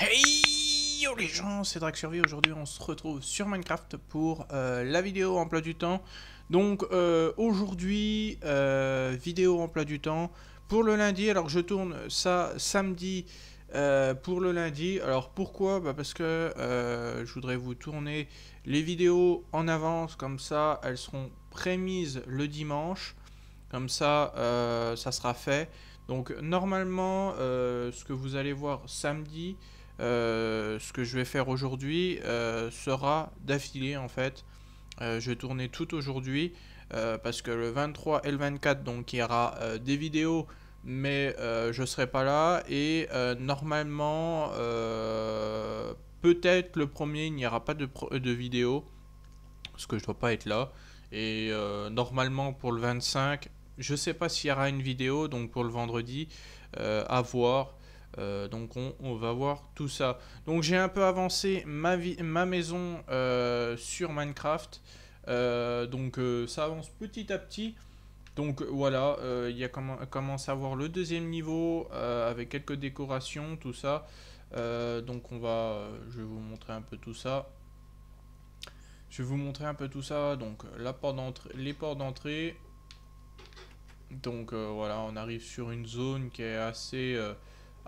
Hey yo les gens, c'est Drag Survie. Aujourd'hui, on se retrouve sur Minecraft pour euh, la vidéo emploi du temps. Donc euh, aujourd'hui, euh, vidéo emploi du temps pour le lundi. Alors je tourne ça samedi pour le lundi. Alors pourquoi bah, Parce que je voudrais vous tourner les vidéos en avance. Comme ça, elles seront prémises le dimanche. Comme ça, ça sera fait. Donc normalement, ce que vous allez voir samedi, euh, ce que je vais faire aujourd'hui euh, sera d'affiler en fait. Euh, je vais tourner tout aujourd'hui parce que le 23 et le 24 donc il y aura des vidéos mais je serai pas là et normalement peut-être le premier il n'y aura pas de, de vidéo parce que je dois pas être là et normalement pour le 25 je sais pas s'il y aura une vidéo donc pour le vendredi à voir euh, donc on, va voir tout ça. Donc j'ai un peu avancé ma, ma maison euh, sur Minecraft. Euh, donc ça avance petit à petit. Donc voilà, il y a commence à voir le deuxième niveau avec quelques décorations, tout ça. donc on va, je vais vous montrer un peu tout ça. Je vais vous montrer un peu tout ça. Donc la porte les portes d'entrée. Donc voilà, on arrive sur une zone qui est assez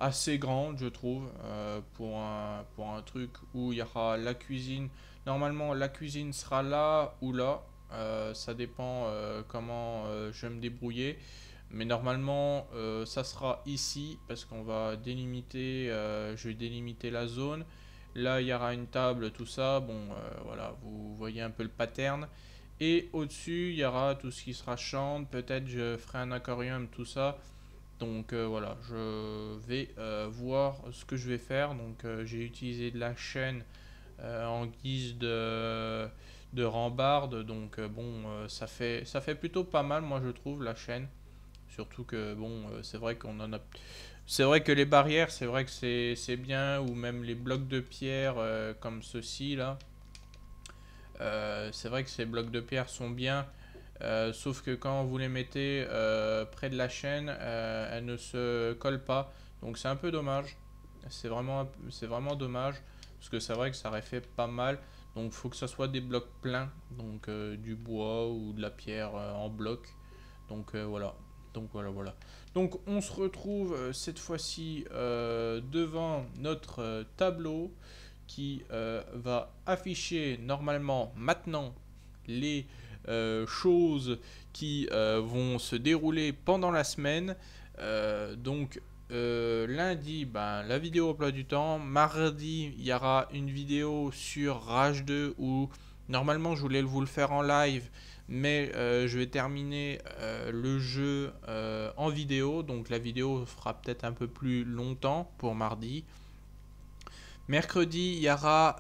assez grande, je trouve, euh, pour, un, pour un truc où il y aura la cuisine. Normalement, la cuisine sera là ou là. Euh, ça dépend euh, comment je me débrouiller. Mais normalement, ça sera ici parce qu'on va délimiter, je vais délimiter la zone. Là, il y aura une table, tout ça. Bon, voilà, vous voyez un peu le pattern. Et au-dessus, il y aura tout ce qui sera chambre. Peut-être je ferai un aquarium, tout ça. Donc euh, voilà, je vais euh, voir ce que je vais faire. Donc euh, j'ai utilisé de la chaîne en guise de, de rambarde. Donc bon, ça, fait, ça fait plutôt pas mal, moi je trouve, la chaîne. Surtout que bon, c'est vrai qu'on en a... C'est vrai que les barrières, c'est vrai que c'est bien, ou même les blocs de pierre comme ceci là. c'est vrai que ces blocs de pierre sont bien, euh, sauf que quand vous les mettez euh, près de la chaîne, elle euh, elles ne se collent pas. Donc c'est un peu dommage. C'est vraiment, vraiment dommage. Parce que c'est vrai que ça aurait fait pas mal. Donc il faut que ça soit des blocs pleins. Donc du bois ou de la pierre en bloc. Donc voilà. Donc voilà, voilà. Donc on se retrouve cette fois-ci devant notre tableau qui va afficher normalement maintenant les euh, choses qui euh, vont se dérouler pendant la semaine. Euh, donc lundi, ben, la vidéo au plat du temps. Mardi, il y aura une vidéo sur Rage 2 où normalement je voulais vous le faire en live, mais je vais terminer le jeu en vidéo. Donc la vidéo fera peut-être un peu plus longtemps pour mardi. Mercredi, il y aura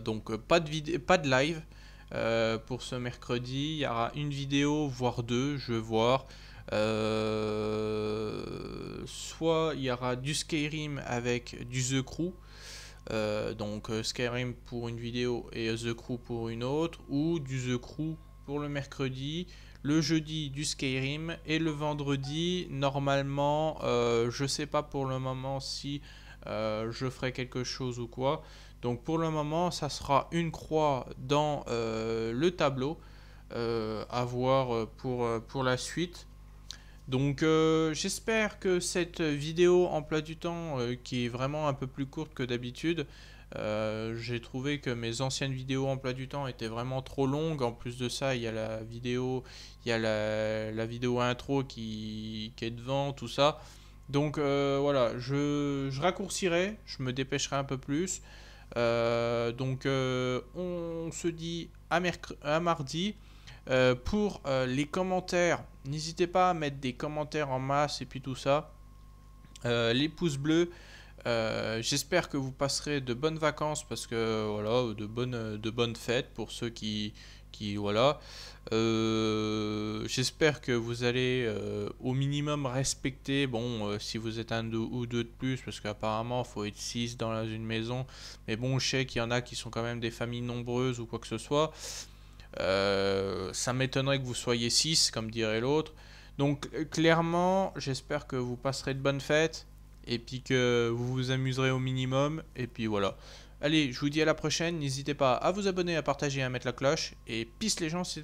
donc pas de, pas de live. Euh, pour ce mercredi. Il y aura une vidéo, voire deux, je vais voir. Euh, soit il y aura du Skyrim avec du The Crew. Euh, donc Skyrim pour une vidéo et The Crew pour une autre. Ou du The Crew pour le mercredi. Le jeudi du Skyrim et le vendredi normalement je sais pas pour le moment si je ferai quelque chose ou quoi donc pour le moment, ça sera une croix dans euh, le tableau euh, à voir euh, pour, la suite. Donc j'espère que cette vidéo en plat du temps, qui est vraiment un peu plus courte que d'habitude, j'ai trouvé que mes anciennes vidéos en plat du temps étaient vraiment trop longues. En plus de ça, il y a la vidéo, il y a la, vidéo intro qui, est devant, tout ça. Donc voilà, je, je raccourcirai, je me dépêcherai un peu plus. Euh, donc euh, on se dit à, à mardi. Euh, pour les commentaires, n'hésitez pas à mettre des commentaires en masse et puis tout ça. les pouces bleus, j'espère que vous passerez de bonnes vacances parce que voilà, de bonnes, de bonnes fêtes pour ceux qui, qui voilà. Euh, j'espère que vous allez euh, au minimum respecter, bon, euh, si vous êtes un deux, ou deux de plus, parce qu'apparemment, il faut être six dans une maison, mais bon, je sais qu'il y en a qui sont quand même des familles nombreuses ou quoi que ce soit. ça m'étonnerait que vous soyez 6, comme dirait l'autre. Donc clairement, j'espère que vous passerez de bonnes fêtes et puis que vous vous amuserez au minimum. Et puis voilà. Allez, je vous dis à la prochaine. N'hésitez pas à vous abonner, à partager, à mettre la cloche. Et pisse les gens, c'est